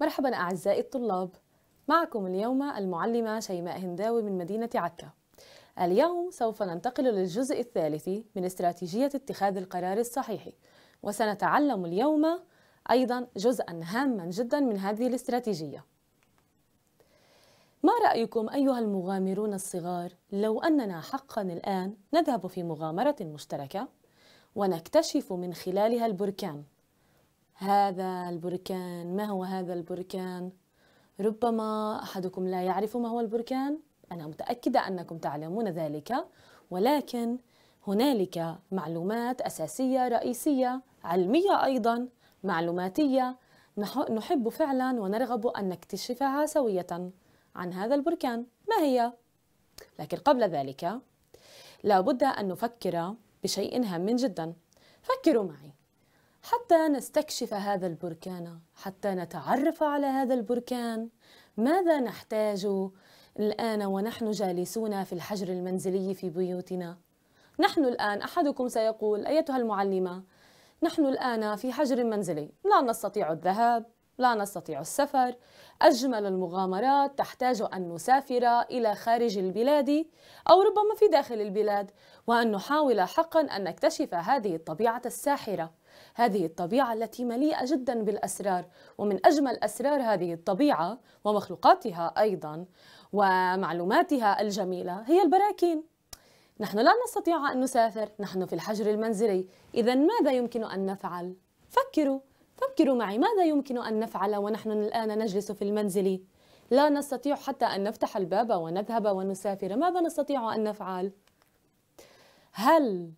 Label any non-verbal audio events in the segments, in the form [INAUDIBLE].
مرحبا أعزائي الطلاب معكم اليوم المعلمة شيماء هنداوي من مدينة عكا اليوم سوف ننتقل للجزء الثالث من استراتيجية اتخاذ القرار الصحيح وسنتعلم اليوم أيضا جزءا هاما جدا من هذه الاستراتيجية ما رأيكم أيها المغامرون الصغار لو أننا حقا الآن نذهب في مغامرة مشتركة ونكتشف من خلالها البركان هذا البركان ما هو هذا البركان ربما احدكم لا يعرف ما هو البركان انا متاكده انكم تعلمون ذلك ولكن هنالك معلومات اساسيه رئيسيه علميه ايضا معلوماتيه نحب فعلا ونرغب ان نكتشفها سويه عن هذا البركان ما هي لكن قبل ذلك لابد ان نفكر بشيء هام جدا فكروا معي حتى نستكشف هذا البركان حتى نتعرف على هذا البركان ماذا نحتاج الآن ونحن جالسون في الحجر المنزلي في بيوتنا نحن الآن أحدكم سيقول أيتها المعلمة نحن الآن في حجر منزلي لا نستطيع الذهاب لا نستطيع السفر أجمل المغامرات تحتاج أن نسافر إلى خارج البلاد أو ربما في داخل البلاد وأن نحاول حقا أن نكتشف هذه الطبيعة الساحرة هذه الطبيعة التي مليئة جدا بالأسرار ومن أجمل أسرار هذه الطبيعة ومخلوقاتها أيضا ومعلوماتها الجميلة هي البراكين نحن لا نستطيع أن نسافر نحن في الحجر المنزلي إذا ماذا يمكن أن نفعل؟ فكروا فكروا معي ماذا يمكن أن نفعل ونحن الآن نجلس في المنزل؟ لا نستطيع حتى أن نفتح الباب ونذهب ونسافر ماذا نستطيع أن نفعل؟ هل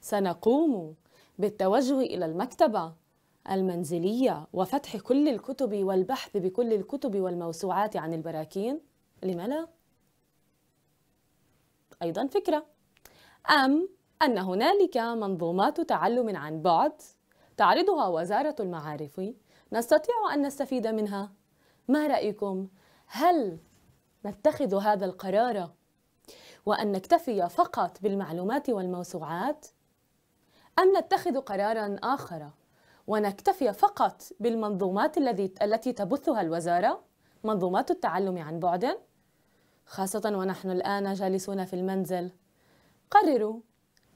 سنقوم بالتوجه إلى المكتبة المنزلية وفتح كل الكتب والبحث بكل الكتب والموسوعات عن البراكين؟ لم لا؟ أيضا فكرة أم أن هنالك منظومات تعلم عن بعد تعرضها وزارة المعارف نستطيع أن نستفيد منها ما رأيكم؟ هل نتخذ هذا القرار وأن نكتفي فقط بالمعلومات والموسوعات أم نتخذ قرارا آخر ونكتفي فقط بالمنظومات الذي التي تبثها الوزارة منظومات التعلم عن بعد خاصة ونحن الآن جالسون في المنزل قرروا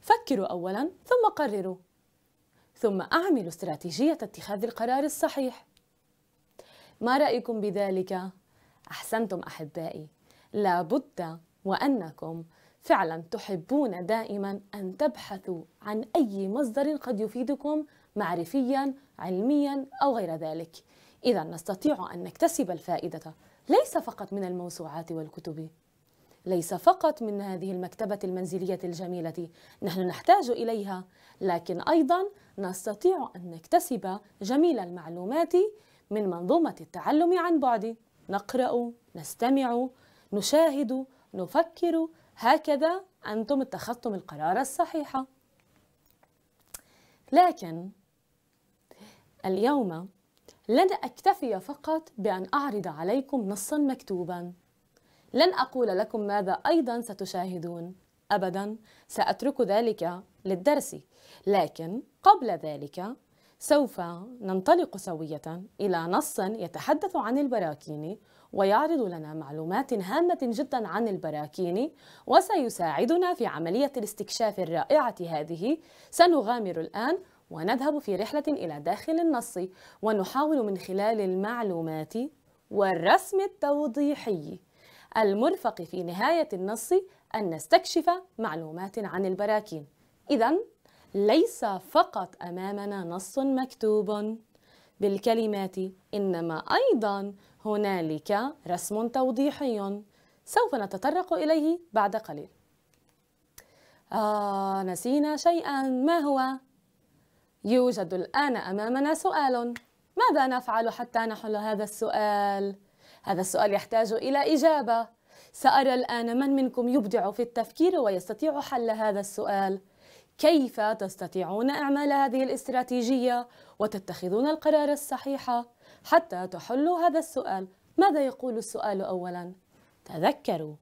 فكروا أولا ثم قرروا ثم أعملوا استراتيجية اتخاذ القرار الصحيح ما رأيكم بذلك؟ أحسنتم أحبائي لابد وأنكم فعلا تحبون دائما أن تبحثوا عن أي مصدر قد يفيدكم معرفيا علميا أو غير ذلك إذا نستطيع أن نكتسب الفائدة ليس فقط من الموسوعات والكتب ليس فقط من هذه المكتبة المنزلية الجميلة نحن نحتاج إليها لكن أيضا نستطيع أن نكتسب جميل المعلومات من منظومة التعلم عن بعد نقرأ، نستمع، نشاهد، نفكر، هكذا أنتم اتخذتم القرار الصحيح لكن اليوم لن أكتفي فقط بأن أعرض عليكم نصا مكتوبا لن أقول لكم ماذا أيضا ستشاهدون أبدا سأترك ذلك للدرس لكن قبل ذلك سوف ننطلق سوية إلى نص يتحدث عن البراكين ويعرض لنا معلومات هامة جدا عن البراكين وسيساعدنا في عملية الاستكشاف الرائعة هذه سنغامر الآن ونذهب في رحلة إلى داخل النص ونحاول من خلال المعلومات والرسم التوضيحي المرفق في نهاية النص أن نستكشف معلومات عن البراكين إذا ليس فقط أمامنا نص مكتوب بالكلمات إنما أيضا هنالك رسم توضيحي سوف نتطرق إليه بعد قليل آه نسينا شيئا ما هو؟ يوجد الآن أمامنا سؤال ماذا نفعل حتى نحل هذا السؤال؟ هذا السؤال يحتاج إلى إجابة سأرى الآن من منكم يبدع في التفكير ويستطيع حل هذا السؤال كيف تستطيعون اعمال هذه الاستراتيجيه وتتخذون القرار الصحيح حتى تحلوا هذا السؤال ماذا يقول السؤال اولا تذكروا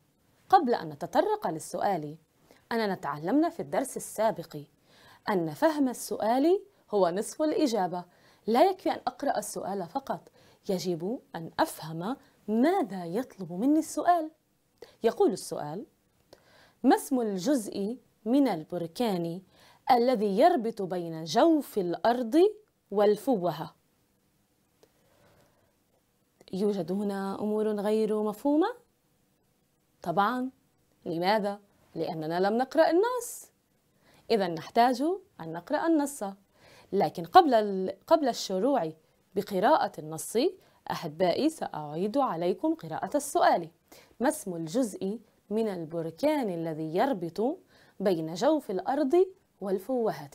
قبل ان نتطرق للسؤال اننا تعلمنا في الدرس السابق ان فهم السؤال هو نصف الاجابه لا يكفي ان اقرا السؤال فقط يجب ان افهم ماذا يطلب مني السؤال يقول السؤال ما اسم الجزء من البركان الذي يربط بين جوف الأرض والفوهة يوجد هنا أمور غير مفهومة؟ طبعا لماذا؟ لأننا لم نقرأ النص إذا نحتاج أن نقرأ النص لكن قبل, قبل الشروع بقراءة النص أحبائي سأعيد عليكم قراءة السؤال ما اسم الجزء من البركان الذي يربط بين جوف الأرض والفوهة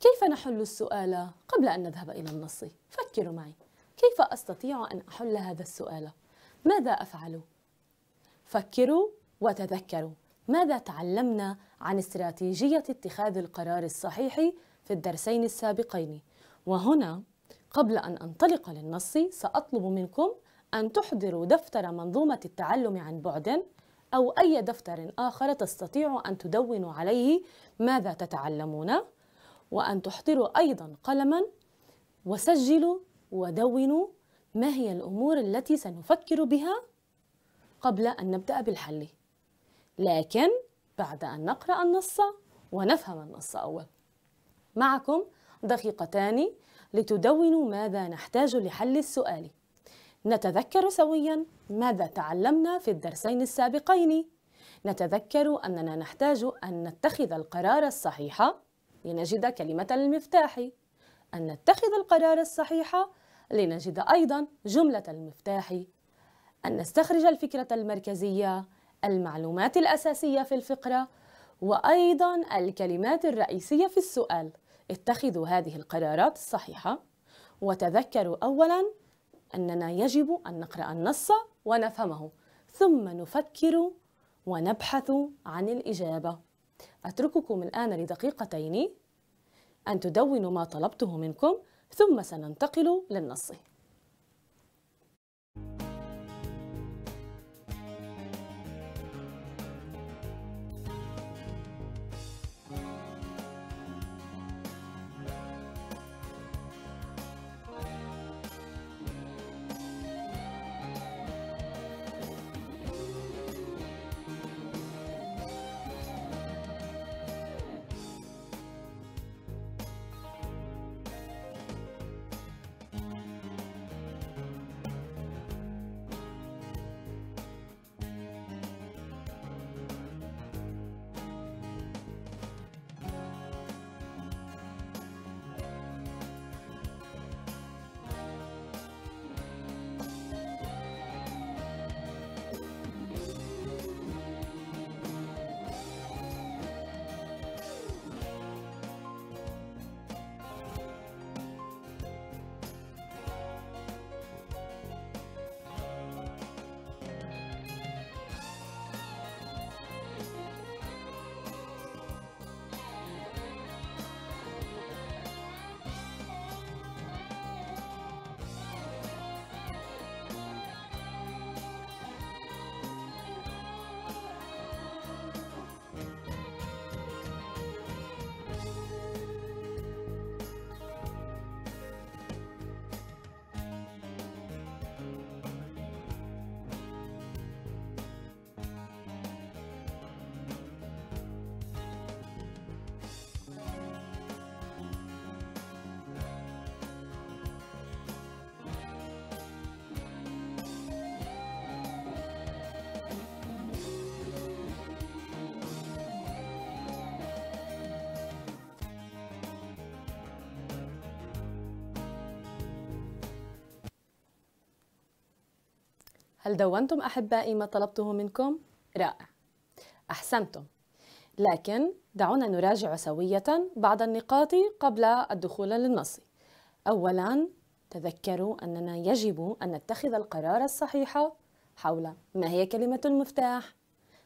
كيف نحل السؤال قبل أن نذهب إلى النص؟ فكروا معي كيف أستطيع أن أحل هذا السؤال؟ ماذا أفعل؟ فكروا وتذكروا ماذا تعلمنا عن استراتيجية اتخاذ القرار الصحيح في الدرسين السابقين؟ وهنا قبل أن أنطلق للنص سأطلب منكم أن تحضروا دفتر منظومة التعلم عن بعد أو أي دفتر آخر تستطيع أن تدونوا عليه ماذا تتعلمون وأن تحضروا أيضا قلما وسجلوا ودونوا ما هي الأمور التي سنفكر بها قبل أن نبدأ بالحل لكن بعد أن نقرأ النص ونفهم النص أول معكم دقيقتان لتدونوا ماذا نحتاج لحل السؤال نتذكر سويا ماذا تعلمنا في الدرسين السابقين؟ نتذكر أننا نحتاج أن نتخذ القرار الصحيح لنجد كلمة المفتاح أن نتخذ القرار الصحيح لنجد أيضا جملة المفتاح أن نستخرج الفكرة المركزية المعلومات الأساسية في الفقرة وأيضا الكلمات الرئيسية في السؤال اتخذوا هذه القرارات الصحيحة وتذكروا أولا أننا يجب أن نقرأ النص ونفهمه ثم نفكر ونبحث عن الإجابة أترككم الآن لدقيقتين أن تدونوا ما طلبته منكم ثم سننتقل للنص هل دونتم أحبائي ما طلبته منكم؟ رائع أحسنتم لكن دعونا نراجع سوية بعض النقاط قبل الدخول للنص أولا تذكروا أننا يجب أن نتخذ القرار الصحيح حول ما هي كلمة المفتاح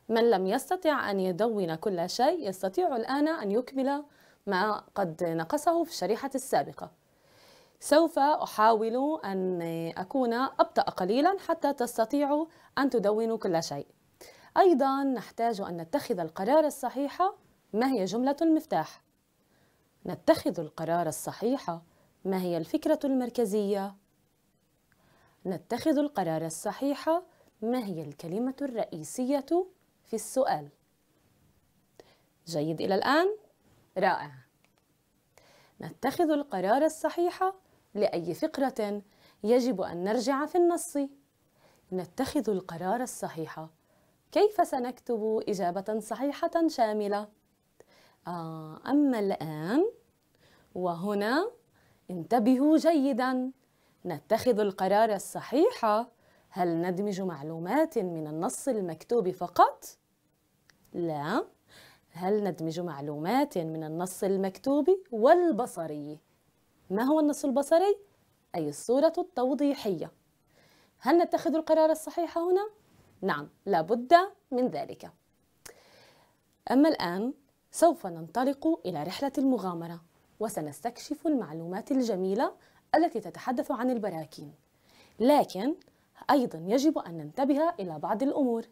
من لم يستطع أن يدون كل شيء يستطيع الآن أن يكمل ما قد نقصه في الشريحة السابقة سوف أحاول أن أكون أبطأ قليلا حتى تستطيعوا أن تدونوا كل شيء أيضا نحتاج أن نتخذ القرار الصحيح ما هي جملة المفتاح نتخذ القرار الصحيح ما هي الفكرة المركزية نتخذ القرار الصحيح ما هي الكلمة الرئيسية في السؤال جيد إلى الآن؟ رائع نتخذ القرار الصحيح لأي فكرة يجب أن نرجع في النص نتخذ القرار الصحيح كيف سنكتب إجابة صحيحة شاملة؟ آه أما الآن وهنا انتبهوا جيدا نتخذ القرار الصحيح هل ندمج معلومات من النص المكتوب فقط؟ لا هل ندمج معلومات من النص المكتوب والبصري؟ ما هو النص البصري؟ أي الصورة التوضيحية هل نتخذ القرار الصحيح هنا؟ نعم لابد من ذلك أما الآن سوف ننطلق إلى رحلة المغامرة وسنستكشف المعلومات الجميلة التي تتحدث عن البراكين لكن أيضا يجب أن ننتبه إلى بعض الأمور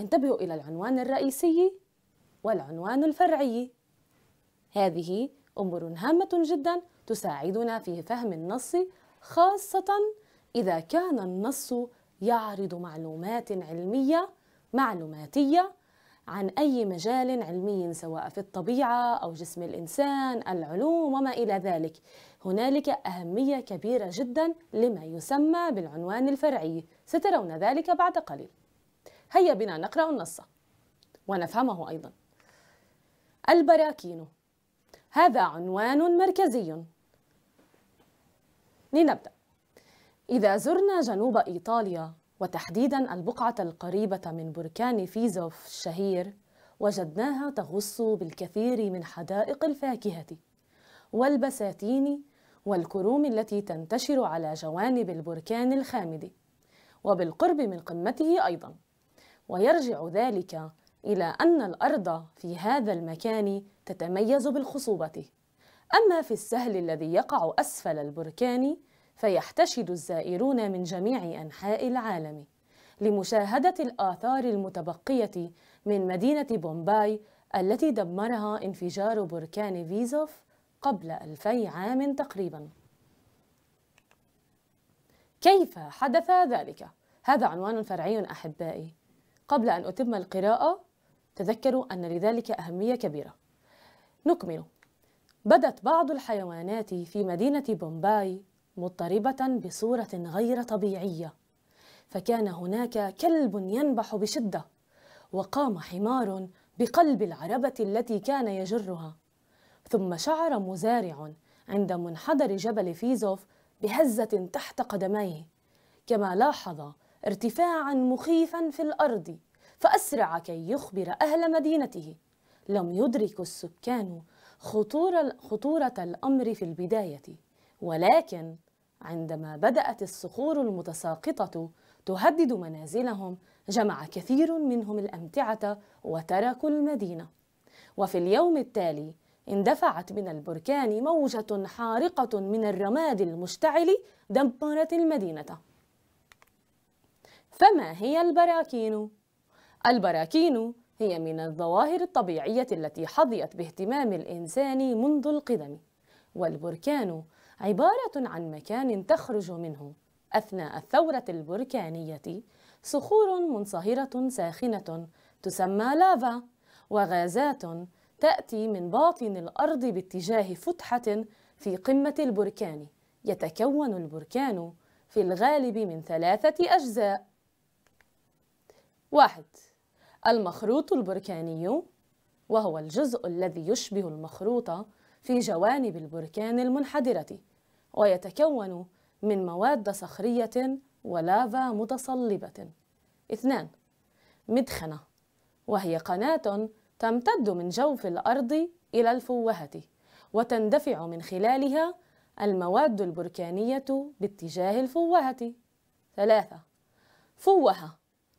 انتبهوا إلى العنوان الرئيسي والعنوان الفرعي هذه أمور هامة جدا تساعدنا في فهم النص خاصة إذا كان النص يعرض معلومات علمية معلوماتية عن أي مجال علمي سواء في الطبيعة أو جسم الإنسان، العلوم وما إلى ذلك. هنالك أهمية كبيرة جدا لما يسمى بالعنوان الفرعي، سترون ذلك بعد قليل. هيا بنا نقرأ النص ونفهمه أيضا. البراكين هذا عنوان مركزي لنبدأ إذا زرنا جنوب إيطاليا وتحديدا البقعة القريبة من بركان فيزوف الشهير وجدناها تغص بالكثير من حدائق الفاكهة والبساتين والكروم التي تنتشر على جوانب البركان الخامد وبالقرب من قمته أيضا ويرجع ذلك إلى أن الأرض في هذا المكان تتميز بالخصوبة أما في السهل الذي يقع أسفل البركان فيحتشد الزائرون من جميع أنحاء العالم لمشاهدة الآثار المتبقية من مدينة بومباي التي دمرها انفجار بركان فيزوف قبل ألفي عام تقريباً كيف حدث ذلك؟ هذا عنوان فرعي أحبائي قبل أن أتم القراءة تذكروا أن لذلك أهمية كبيرة نكمل بدت بعض الحيوانات في مدينة بومباي مضطربة بصورة غير طبيعية فكان هناك كلب ينبح بشدة وقام حمار بقلب العربة التي كان يجرها ثم شعر مزارع عند منحدر جبل فيزوف بهزة تحت قدميه كما لاحظ ارتفاعا مخيفا في الأرض فأسرع كي يخبر أهل مدينته لم يدرك السكان خطورة, خطورة الأمر في البداية ولكن عندما بدأت الصخور المتساقطة تهدد منازلهم جمع كثير منهم الأمتعة وتركوا المدينة وفي اليوم التالي اندفعت من البركان موجة حارقة من الرماد المشتعل دمرت المدينة فما هي البراكين؟ البراكين هي من الظواهر الطبيعية التي حظيت باهتمام الإنسان منذ القدم والبركان عبارة عن مكان تخرج منه أثناء الثورة البركانية صخور منصهرة ساخنة تسمى لافا وغازات تأتي من باطن الأرض باتجاه فتحة في قمة البركان يتكون البركان في الغالب من ثلاثة أجزاء واحد المخروط البركاني وهو الجزء الذي يشبه المخروط في جوانب البركان المنحدرة ويتكون من مواد صخرية ولافا متصلبة. اثنان مدخنة وهي قناة تمتد من جوف الأرض إلى الفوهة وتندفع من خلالها المواد البركانية باتجاه الفوهة. ثلاثة فوهة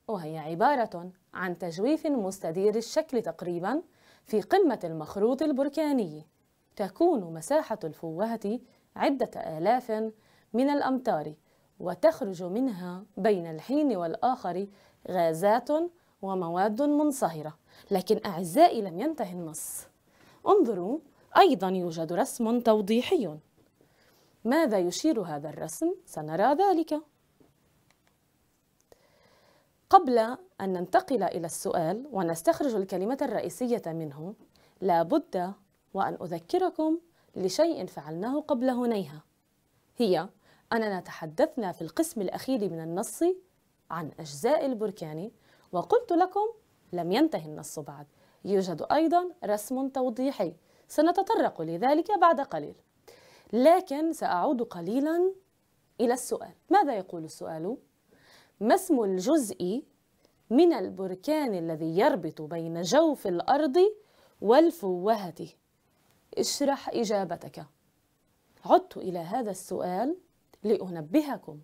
وهي عبارة عن تجويف مستدير الشكل تقريبا في قمة المخروط البركاني تكون مساحة الفوهة عدة آلاف من الأمتار وتخرج منها بين الحين والآخر غازات ومواد منصهرة لكن أعزائي لم ينتهي النص انظروا أيضا يوجد رسم توضيحي ماذا يشير هذا الرسم؟ سنرى ذلك قبل أن ننتقل إلى السؤال ونستخرج الكلمة الرئيسية منه لابد وأن أذكركم لشيء فعلناه قبل هنيها هي أننا تحدثنا في القسم الأخير من النص عن أجزاء البركان وقلت لكم لم ينتهي النص بعد يوجد أيضا رسم توضيحي سنتطرق لذلك بعد قليل لكن سأعود قليلا إلى السؤال ماذا يقول السؤال؟ ما اسم الجزء من البركان الذي يربط بين جوف الأرض والفوهة اشرح إجابتك عدت إلى هذا السؤال لأنبهكم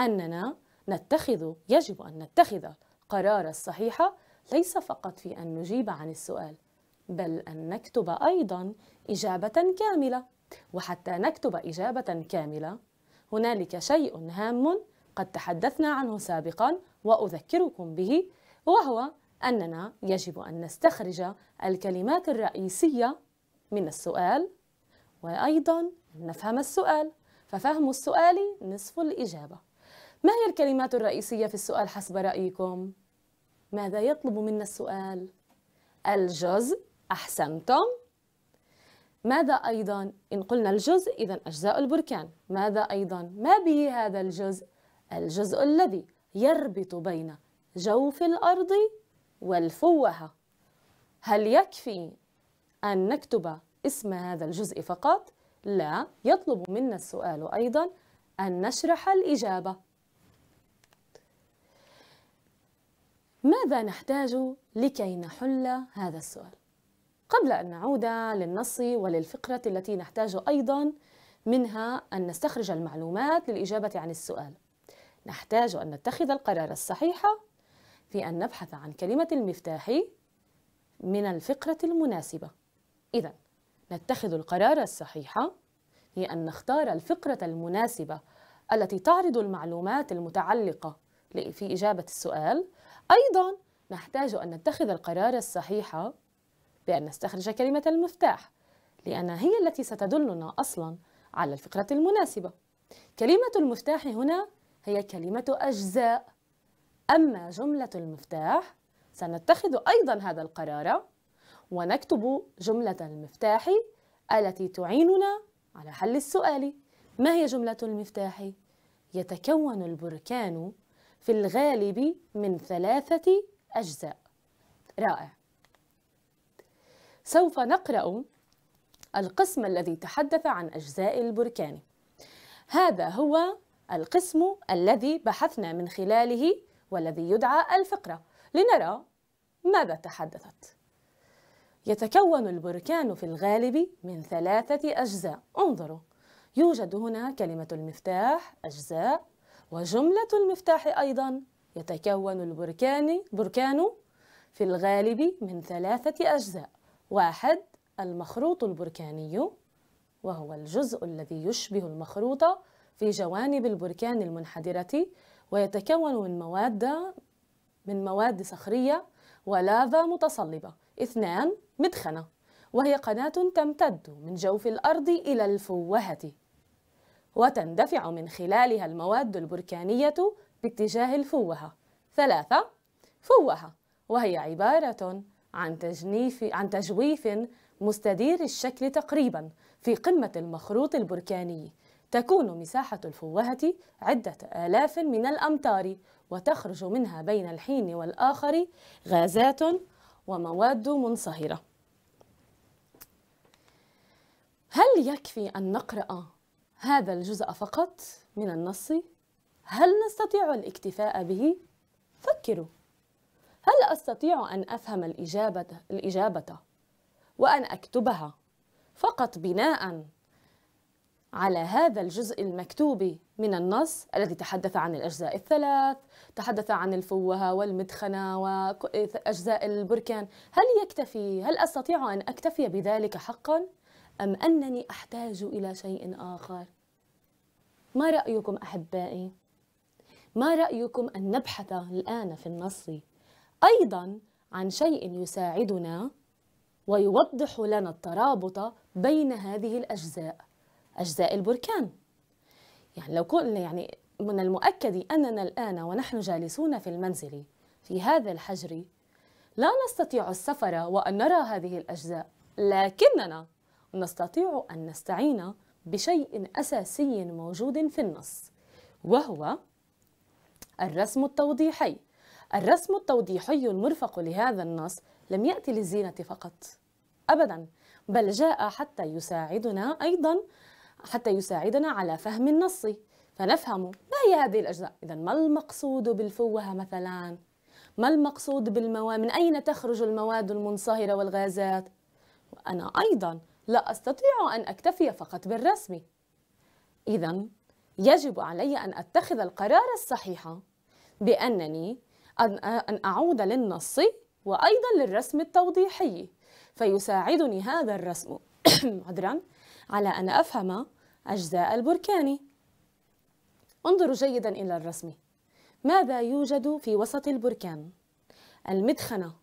أننا نتخذ يجب أن نتخذ قرار الصحيح ليس فقط في أن نجيب عن السؤال بل أن نكتب أيضا إجابة كاملة وحتى نكتب إجابة كاملة هنالك شيء هام قد تحدثنا عنه سابقا واذكركم به وهو اننا يجب ان نستخرج الكلمات الرئيسيه من السؤال وايضا نفهم السؤال ففهم السؤال نصف الاجابه ما هي الكلمات الرئيسيه في السؤال حسب رايكم ماذا يطلب منا السؤال الجزء احسنتم ماذا أيضا؟ إن قلنا الجزء إذا أجزاء البركان ماذا أيضا؟ ما به هذا الجزء؟ الجزء الذي يربط بين جوف الأرض والفوهة هل يكفي أن نكتب اسم هذا الجزء فقط؟ لا يطلب منا السؤال أيضا أن نشرح الإجابة ماذا نحتاج لكي نحل هذا السؤال؟ قبل أن نعود للنص وللفقرة التي نحتاج أيضا منها أن نستخرج المعلومات للإجابة عن السؤال نحتاج أن نتخذ القرار الصحيح في أن نبحث عن كلمة المفتاح من الفقرة المناسبة إذا نتخذ القرار الصحيح في أن نختار الفقرة المناسبة التي تعرض المعلومات المتعلقة في إجابة السؤال أيضا نحتاج أن نتخذ القرار الصحيح بأن نستخرج كلمة المفتاح لأنها هي التي ستدلنا أصلا على الفقرة المناسبة كلمة المفتاح هنا هي كلمة أجزاء أما جملة المفتاح سنتخذ أيضا هذا القرار ونكتب جملة المفتاح التي تعيننا على حل السؤال ما هي جملة المفتاح؟ يتكون البركان في الغالب من ثلاثة أجزاء رائع سوف نقرأ القسم الذي تحدث عن أجزاء البركان هذا هو القسم الذي بحثنا من خلاله والذي يدعى الفقرة لنرى ماذا تحدثت يتكون البركان في الغالب من ثلاثة أجزاء انظروا يوجد هنا كلمة المفتاح أجزاء وجملة المفتاح أيضا يتكون البركان بركان في الغالب من ثلاثة أجزاء واحد المخروط البركاني وهو الجزء الذي يشبه المخروط في جوانب البركان المنحدرة ويتكون من مواد من مواد صخرية ولافا متصلبة اثنان مدخنة وهي قناة تمتد من جوف الأرض إلى الفوهة وتندفع من خلالها المواد البركانية باتجاه الفوهة ثلاثة فوهة وهي عبارة عن تجنيف عن تجويف مستدير الشكل تقريبا في قمة المخروط البركاني تكون مساحة الفوهة عدة آلاف من الأمتار وتخرج منها بين الحين والآخر غازات ومواد منصهرة هل يكفي أن نقرأ هذا الجزء فقط من النص؟ هل نستطيع الاكتفاء به؟ فكروا هل أستطيع أن أفهم الإجابة, الإجابة وأن أكتبها فقط بناء على هذا الجزء المكتوب من النص الذي تحدث عن الأجزاء الثلاث تحدث عن الفوهة والمدخنة وأجزاء البركان هل يكتفي؟ هل أستطيع أن أكتفي بذلك حقا؟ أم أنني أحتاج إلى شيء آخر؟ ما رأيكم أحبائي؟ ما رأيكم أن نبحث الآن في النص أيضا عن شيء يساعدنا ويوضح لنا الترابط بين هذه الأجزاء أجزاء البركان يعني لو كنا يعني من المؤكد أننا الآن ونحن جالسون في المنزل في هذا الحجر لا نستطيع السفر وأن نرى هذه الأجزاء لكننا نستطيع أن نستعين بشيء أساسي موجود في النص وهو الرسم التوضيحي الرسم التوضيحي المرفق لهذا النص لم يأتي للزينة فقط أبدا بل جاء حتى يساعدنا أيضا حتى يساعدنا على فهم النص فنفهم ما هي هذه الأجزاء إذا ما المقصود بالفوهة مثلا ما المقصود بالمواد من أين تخرج المواد المنصهرة والغازات وأنا أيضا لا أستطيع أن أكتفي فقط بالرسم إذا يجب علي أن أتخذ القرار الصحيح بأنني أن أعود للنص وأيضا للرسم التوضيحي فيساعدني هذا الرسم [COUGHS] عذرا على أن أفهم أجزاء البركان انظروا جيدا إلى الرسم ماذا يوجد في وسط البركان؟ المدخنة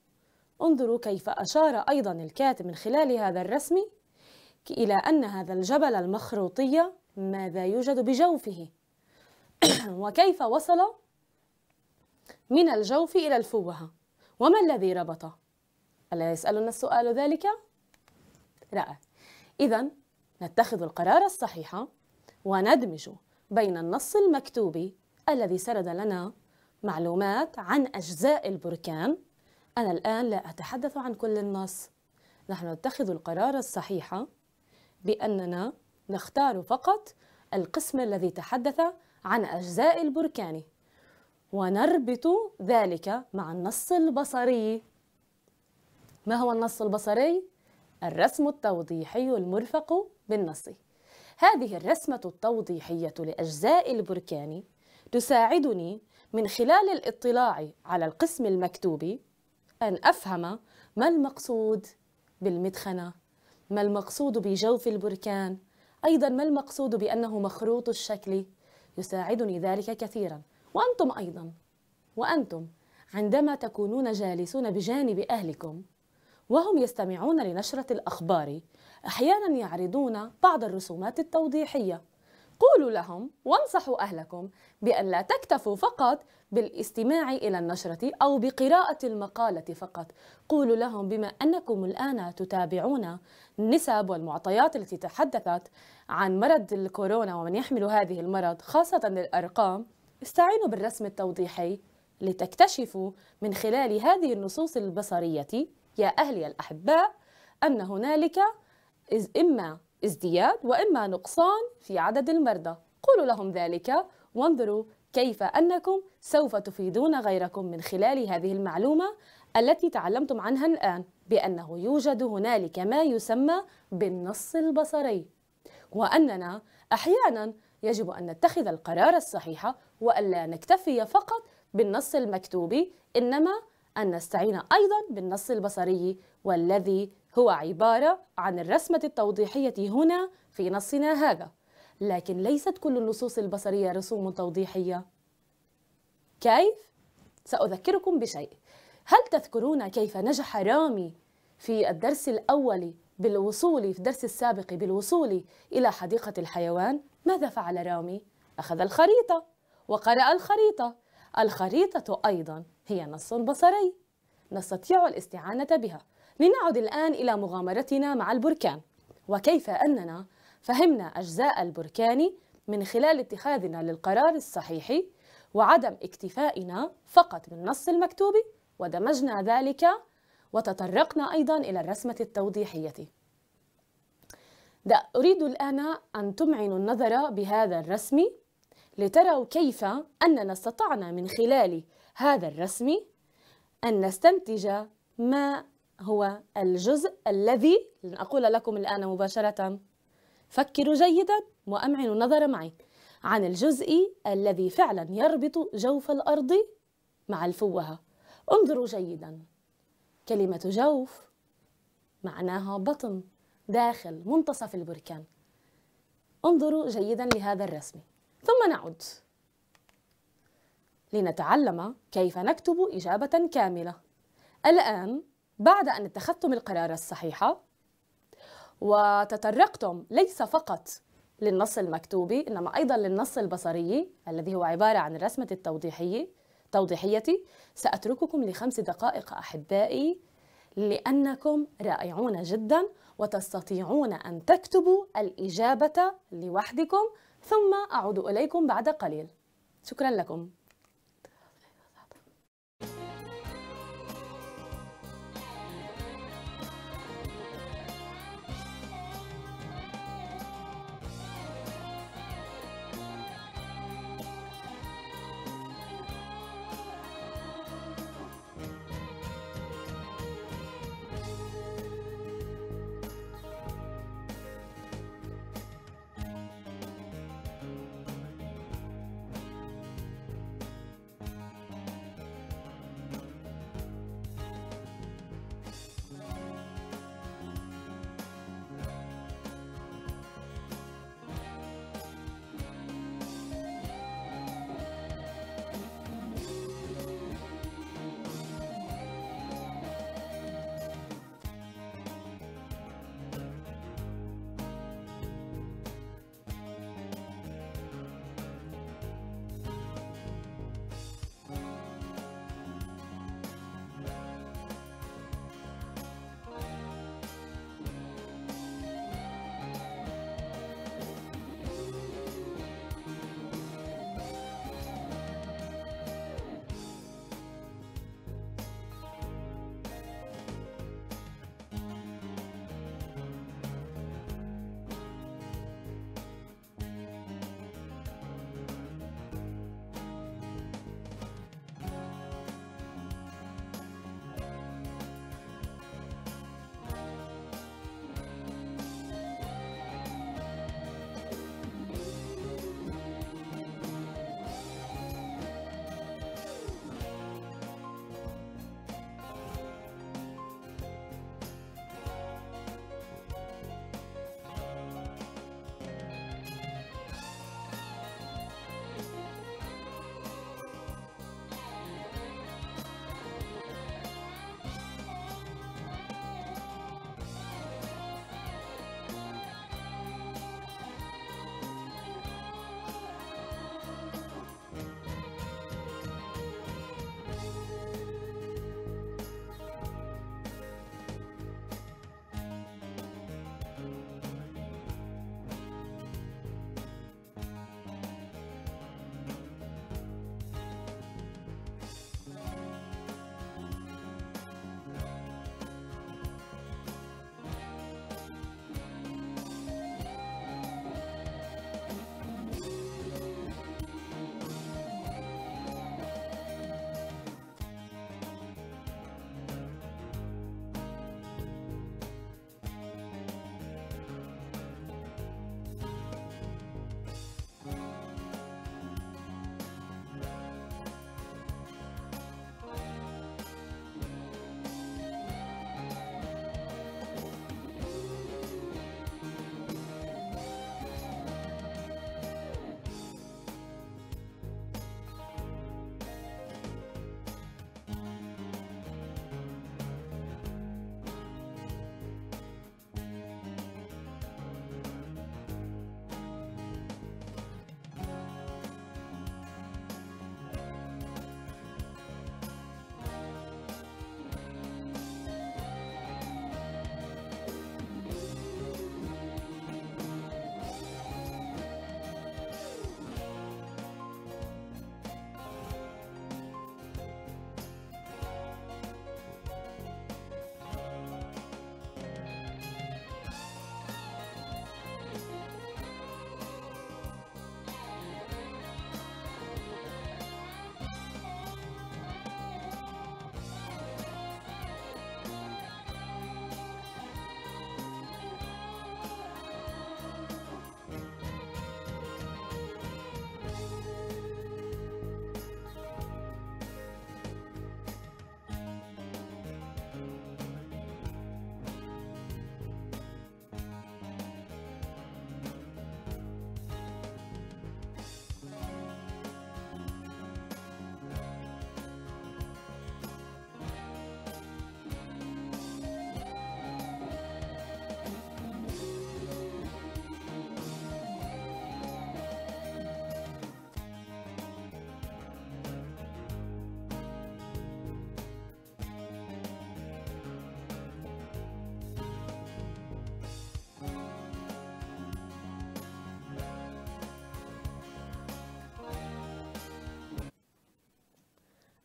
انظروا كيف أشار أيضا الكاتب من خلال هذا الرسم إلى أن هذا الجبل المخروطي ماذا يوجد بجوفه [CLEARS THROAT] وكيف وصل من الجوف إلى الفوهة وما الذي ربطه؟ ألا يسألنا السؤال ذلك؟ رأى إذا نتخذ القرار الصحيح وندمج بين النص المكتوب الذي سرد لنا معلومات عن أجزاء البركان أنا الآن لا أتحدث عن كل النص نحن نتخذ القرار الصحيح بأننا نختار فقط القسم الذي تحدث عن أجزاء البركان ونربط ذلك مع النص البصري ما هو النص البصري؟ الرسم التوضيحي المرفق بالنص هذه الرسمة التوضيحية لأجزاء البركان تساعدني من خلال الاطلاع على القسم المكتوب أن أفهم ما المقصود بالمدخنة ما المقصود بجوف البركان أيضا ما المقصود بأنه مخروط الشكل يساعدني ذلك كثيرا وأنتم أيضا وأنتم عندما تكونون جالسون بجانب أهلكم وهم يستمعون لنشرة الأخبار أحيانا يعرضون بعض الرسومات التوضيحية قولوا لهم وانصحوا أهلكم بأن لا تكتفوا فقط بالاستماع إلى النشرة أو بقراءة المقالة فقط قولوا لهم بما أنكم الآن تتابعون النسب والمعطيات التي تحدثت عن مرض الكورونا ومن يحمل هذه المرض خاصة الأرقام استعينوا بالرسم التوضيحي لتكتشفوا من خلال هذه النصوص البصرية يا أهلي الأحباء أن هنالك إما ازدياد وإما نقصان في عدد المرضى قولوا لهم ذلك وانظروا كيف أنكم سوف تفيدون غيركم من خلال هذه المعلومة التي تعلمتم عنها الآن بأنه يوجد هنالك ما يسمى بالنص البصري وأننا أحيانا يجب أن نتخذ القرار الصحيح وألا نكتفي فقط بالنص المكتوب إنما أن نستعين أيضا بالنص البصري والذي هو عبارة عن الرسمة التوضيحية هنا في نصنا هذا لكن ليست كل النصوص البصرية رسوم توضيحية كيف؟ سأذكركم بشيء هل تذكرون كيف نجح رامي في الدرس الأول بالوصول في الدرس السابق بالوصول إلى حديقة الحيوان ماذا فعل رامي؟ أخذ الخريطة وقرأ الخريطة الخريطة أيضا هي نص بصري نستطيع الاستعانة بها لنعد الآن إلى مغامرتنا مع البركان وكيف أننا فهمنا أجزاء البركان من خلال اتخاذنا للقرار الصحيح وعدم اكتفائنا فقط بالنص المكتوب ودمجنا ذلك وتطرقنا أيضا إلى الرسمة التوضيحية ده أريد الآن أن تمعنوا النظر بهذا الرسم لتروا كيف أننا استطعنا من خلال هذا الرسم أن نستنتج ما هو الجزء الذي لنقول أقول لكم الآن مباشرة فكروا جيدا وأمعنوا النظر معي عن الجزء الذي فعلا يربط جوف الأرض مع الفوهة انظروا جيدا كلمة جوف معناها بطن داخل منتصف البركان انظروا جيدا لهذا الرسم ثم نعود لنتعلم كيف نكتب إجابة كاملة الآن بعد أن اتخذتم القرار الصحيح وتطرقتم ليس فقط للنص المكتوب إنما أيضا للنص البصري الذي هو عبارة عن الرسمة التوضيحية توضيحيتي سأترككم لخمس دقائق أحبائي لأنكم رائعون جدا وتستطيعون أن تكتبوا الإجابة لوحدكم ثم أعود إليكم بعد قليل شكرا لكم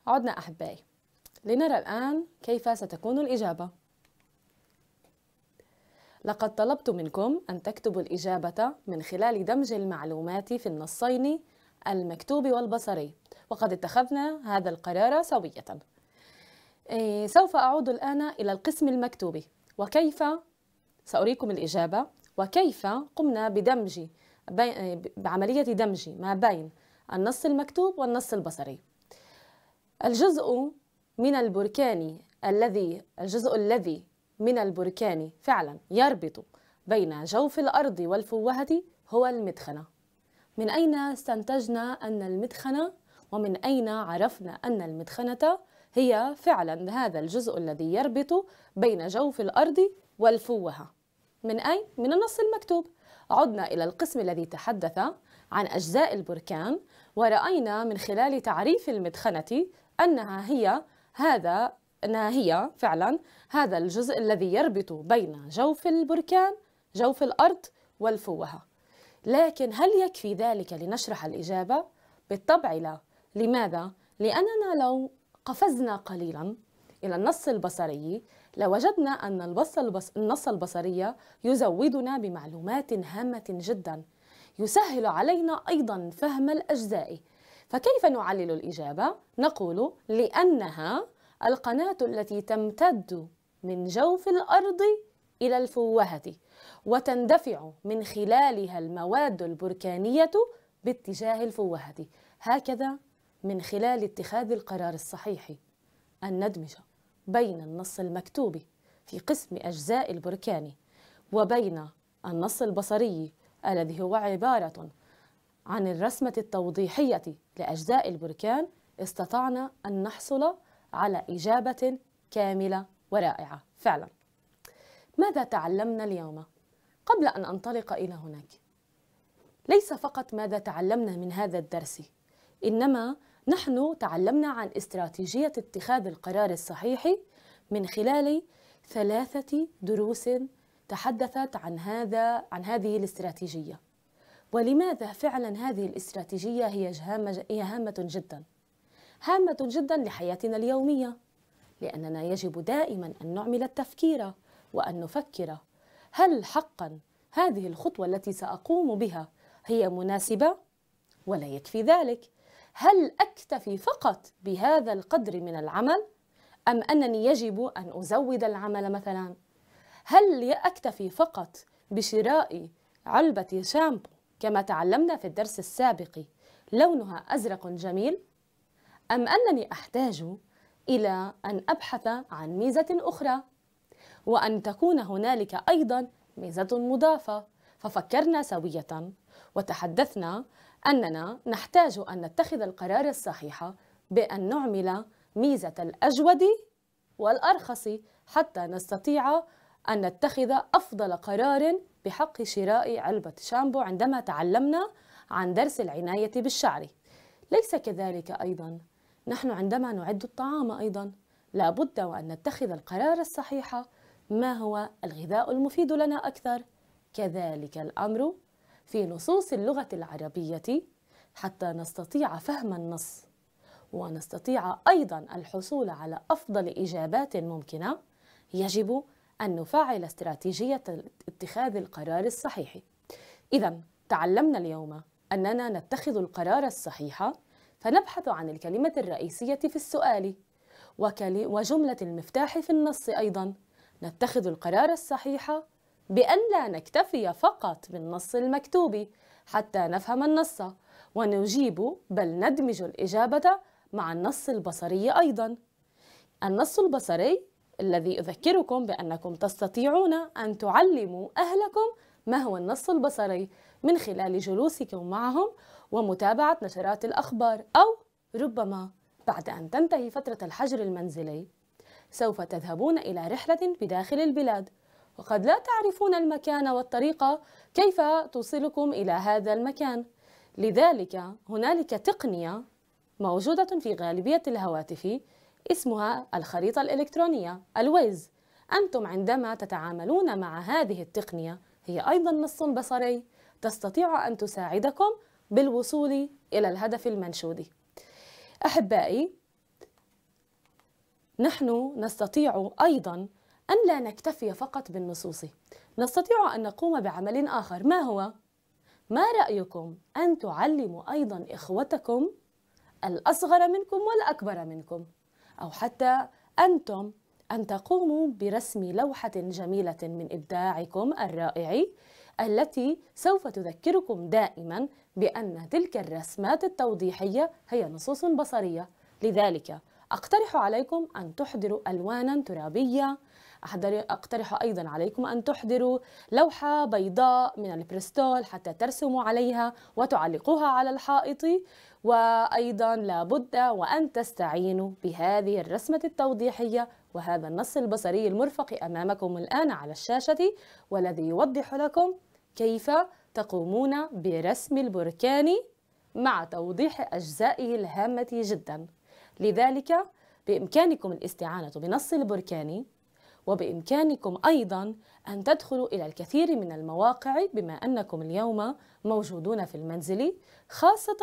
عدنا أحبائي لنرى الآن كيف ستكون الإجابة لقد طلبت منكم أن تكتبوا الإجابة من خلال دمج المعلومات في النصين المكتوب والبصري وقد اتخذنا هذا القرار سوية إيه، سوف أعود الآن إلى القسم المكتوب وكيف سأريكم الإجابة وكيف قمنا بدمج بعملية دمج ما بين النص المكتوب والنص البصري الجزء من البركان الذي الجزء الذي من البركان فعلا يربط بين جوف الأرض والفوهة هو المدخنة من أين استنتجنا أن المدخنة ومن أين عرفنا أن المدخنة هي فعلا هذا الجزء الذي يربط بين جوف الأرض والفوهة من أين؟ من النص المكتوب عدنا إلى القسم الذي تحدث عن أجزاء البركان ورأينا من خلال تعريف المدخنة أنها هي هذا أنها هي فعلا هذا الجزء الذي يربط بين جوف البركان جوف الأرض والفوهة لكن هل يكفي ذلك لنشرح الإجابة؟ بالطبع لا لماذا؟ لأننا لو قفزنا قليلا إلى النص البصري لوجدنا أن البص البص النص البصري يزودنا بمعلومات هامة جدا يسهل علينا أيضا فهم الأجزاء فكيف نعلل الإجابة؟ نقول لأنها القناة التي تمتد من جوف الأرض إلى الفوهة وتندفع من خلالها المواد البركانية باتجاه الفوهة هكذا من خلال اتخاذ القرار الصحيح أن ندمج بين النص المكتوب في قسم أجزاء البركان وبين النص البصري الذي هو عبارة عن الرسمة التوضيحية لأجزاء البركان استطعنا أن نحصل على إجابة كاملة ورائعة فعلا ماذا تعلمنا اليوم؟ قبل أن أنطلق إلى هناك ليس فقط ماذا تعلمنا من هذا الدرس إنما نحن تعلمنا عن استراتيجية اتخاذ القرار الصحيح من خلال ثلاثة دروس تحدثت عن هذا عن هذه الاستراتيجيه ولماذا فعلا هذه الاستراتيجية هي هامة جدا هامة جدا لحياتنا اليومية لأننا يجب دائما أن نعمل التفكير وأن نفكر هل حقا هذه الخطوة التي سأقوم بها هي مناسبة؟ ولا يكفي ذلك هل أكتفي فقط بهذا القدر من العمل؟ أم أنني يجب أن أزود العمل مثلا؟ هل أكتفي فقط بشراء علبة شامبو كما تعلمنا في الدرس السابق لونها أزرق جميل أم أنني أحتاج إلى أن أبحث عن ميزة أخرى وأن تكون هنالك أيضا ميزة مضافة ففكرنا سوية وتحدثنا أننا نحتاج أن نتخذ القرار الصحيح بأن نعمل ميزة الأجود والأرخص حتى نستطيع أن نتخذ أفضل قرار بحق شراء علبة شامبو عندما تعلمنا عن درس العناية بالشعر ليس كذلك أيضا نحن عندما نعد الطعام أيضا لا بد وأن نتخذ القرار الصحيح ما هو الغذاء المفيد لنا أكثر كذلك الأمر في نصوص اللغة العربية حتى نستطيع فهم النص ونستطيع أيضا الحصول على أفضل إجابات ممكنة يجب أن نفعل استراتيجية اتخاذ القرار الصحيح إذا تعلمنا اليوم أننا نتخذ القرار الصحيح فنبحث عن الكلمة الرئيسية في السؤال وجملة المفتاح في النص أيضا نتخذ القرار الصحيح بأن لا نكتفي فقط بالنص المكتوب حتى نفهم النص ونجيب بل ندمج الإجابة مع النص البصري أيضا النص البصري الذي أذكركم بأنكم تستطيعون أن تعلموا أهلكم ما هو النص البصري من خلال جلوسكم معهم ومتابعة نشرات الأخبار أو ربما بعد أن تنتهي فترة الحجر المنزلي سوف تذهبون إلى رحلة بداخل البلاد وقد لا تعرفون المكان والطريقة كيف توصلكم إلى هذا المكان لذلك هنالك تقنية موجودة في غالبية الهواتف اسمها الخريطة الإلكترونية الويز أنتم عندما تتعاملون مع هذه التقنية هي أيضا نص بصري تستطيع أن تساعدكم بالوصول إلى الهدف المنشود أحبائي نحن نستطيع أيضا أن لا نكتفي فقط بالنصوص نستطيع أن نقوم بعمل آخر ما هو؟ ما رأيكم أن تعلموا أيضا إخوتكم الأصغر منكم والأكبر منكم أو حتى أنتم أن تقوموا برسم لوحة جميلة من إبداعكم الرائع التي سوف تذكركم دائما بأن تلك الرسمات التوضيحية هي نصوص بصرية لذلك أقترح عليكم أن تحضروا ألوانا ترابية أقترح أيضا عليكم أن تحضروا لوحة بيضاء من البريستول حتى ترسموا عليها وتعلقوها على الحائط وأيضا لابد وأن تستعينوا بهذه الرسمة التوضيحية وهذا النص البصري المرفق أمامكم الآن على الشاشة والذي يوضح لكم كيف تقومون برسم البركان مع توضيح أجزائه الهامة جدا لذلك بإمكانكم الاستعانة بنص البركاني وبإمكانكم أيضا أن تدخلوا إلى الكثير من المواقع بما أنكم اليوم موجودون في المنزل خاصة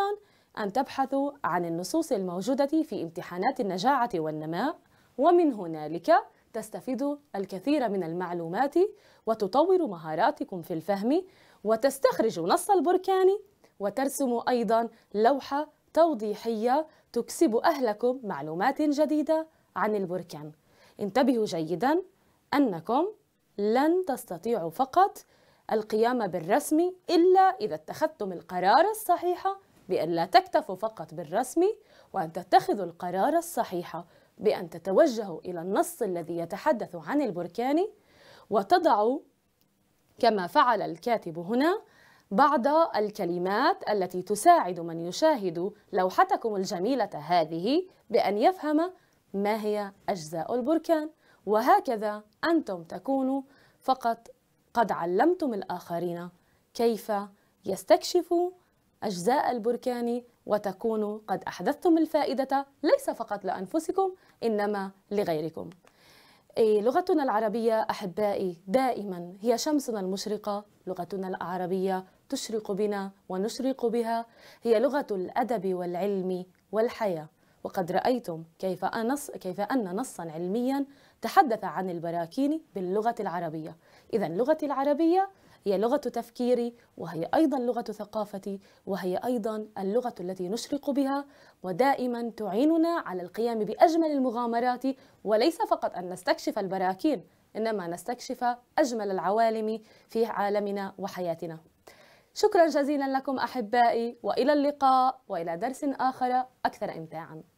أن تبحثوا عن النصوص الموجودة في امتحانات النجاعة والنماء ومن هنالك تستفيد الكثير من المعلومات وتطور مهاراتكم في الفهم وتستخرج نص البركان وترسم أيضا لوحة توضيحية تكسب أهلكم معلومات جديدة عن البركان انتبهوا جيدا أنكم لن تستطيعوا فقط القيام بالرسم إلا إذا اتخذتم القرار الصحيح بأن لا تكتفوا فقط بالرسم وأن تتخذوا القرار الصحيح بأن تتوجهوا إلى النص الذي يتحدث عن البركان وتضعوا كما فعل الكاتب هنا بعض الكلمات التي تساعد من يشاهد لوحتكم الجميلة هذه بأن يفهم ما هي أجزاء البركان وهكذا أنتم تكونوا فقط قد علمتم الآخرين كيف يستكشفوا أجزاء البركان وتكونوا قد أحدثتم الفائدة ليس فقط لأنفسكم إنما لغيركم لغتنا العربية أحبائي دائما هي شمسنا المشرقة لغتنا العربية تشرق بنا ونشرق بها هي لغة الأدب والعلم والحياة وقد رأيتم كيف أن كيف أن نصا علميا تحدث عن البراكين باللغة العربية إذا اللغة العربية هي لغة تفكيري وهي أيضا لغة ثقافتي وهي أيضا اللغة التي نشرق بها ودائما تعيننا على القيام بأجمل المغامرات وليس فقط أن نستكشف البراكين إنما نستكشف أجمل العوالم في عالمنا وحياتنا شكرا جزيلا لكم أحبائي وإلى اللقاء وإلى درس آخر أكثر إمتاعاً